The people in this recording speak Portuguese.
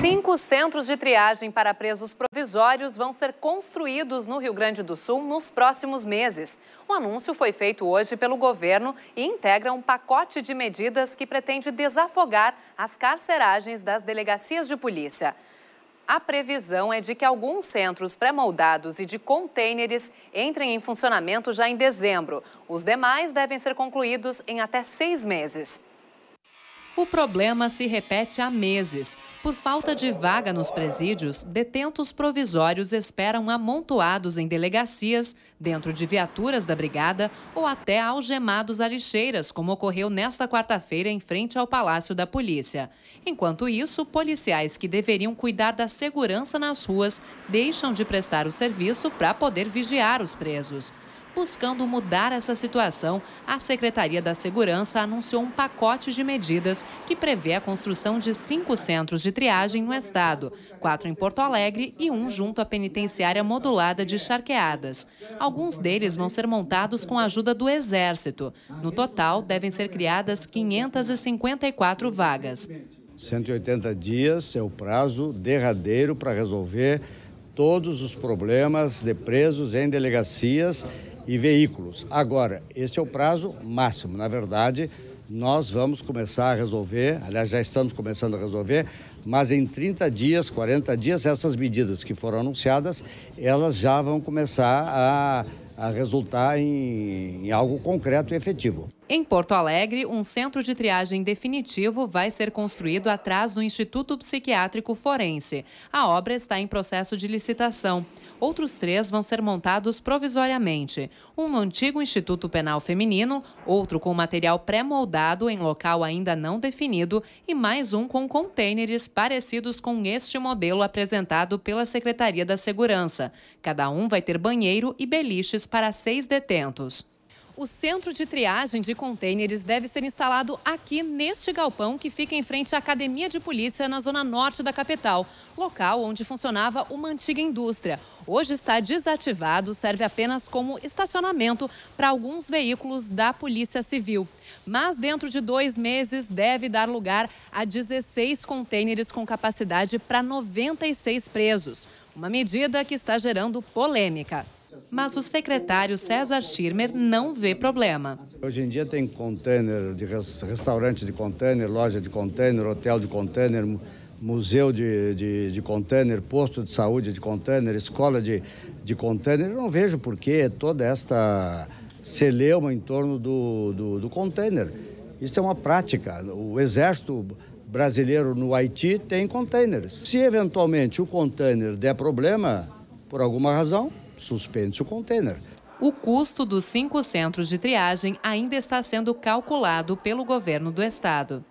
Cinco centros de triagem para presos provisórios vão ser construídos no Rio Grande do Sul nos próximos meses. O anúncio foi feito hoje pelo governo e integra um pacote de medidas que pretende desafogar as carceragens das delegacias de polícia. A previsão é de que alguns centros pré-moldados e de contêineres entrem em funcionamento já em dezembro. Os demais devem ser concluídos em até seis meses. O problema se repete há meses. Por falta de vaga nos presídios, detentos provisórios esperam amontoados em delegacias, dentro de viaturas da brigada ou até algemados a lixeiras, como ocorreu nesta quarta-feira em frente ao Palácio da Polícia. Enquanto isso, policiais que deveriam cuidar da segurança nas ruas deixam de prestar o serviço para poder vigiar os presos. Buscando mudar essa situação, a Secretaria da Segurança anunciou um pacote de medidas que prevê a construção de cinco centros de triagem no estado, quatro em Porto Alegre e um junto à penitenciária modulada de Charqueadas. Alguns deles vão ser montados com a ajuda do Exército. No total, devem ser criadas 554 vagas. 180 dias é o prazo derradeiro para resolver todos os problemas de presos em delegacias e veículos. Agora, este é o prazo máximo. Na verdade, nós vamos começar a resolver, aliás, já estamos começando a resolver, mas em 30 dias, 40 dias, essas medidas que foram anunciadas, elas já vão começar a a resultar em, em algo concreto e efetivo. Em Porto Alegre, um centro de triagem definitivo vai ser construído atrás do Instituto Psiquiátrico Forense. A obra está em processo de licitação. Outros três vão ser montados provisoriamente: um no antigo Instituto Penal Feminino, outro com material pré-moldado em local ainda não definido e mais um com contêineres parecidos com este modelo apresentado pela Secretaria da Segurança. Cada um vai ter banheiro e beliches para seis detentos o centro de triagem de contêineres deve ser instalado aqui neste galpão que fica em frente à Academia de Polícia na zona norte da capital, local onde funcionava uma antiga indústria. Hoje está desativado, serve apenas como estacionamento para alguns veículos da Polícia Civil. Mas dentro de dois meses deve dar lugar a 16 contêineres com capacidade para 96 presos. Uma medida que está gerando polêmica. Mas o secretário César Schirmer não vê problema. Hoje em dia tem container, de restaurante de container, loja de container, hotel de container, museu de, de, de container, posto de saúde de container, escola de, de container. Eu não vejo por que toda esta celeuma em torno do, do, do container. Isso é uma prática. O exército brasileiro no Haiti tem containers. Se eventualmente o container der problema, por alguma razão, suspenso o contêiner. O custo dos cinco centros de triagem ainda está sendo calculado pelo governo do estado.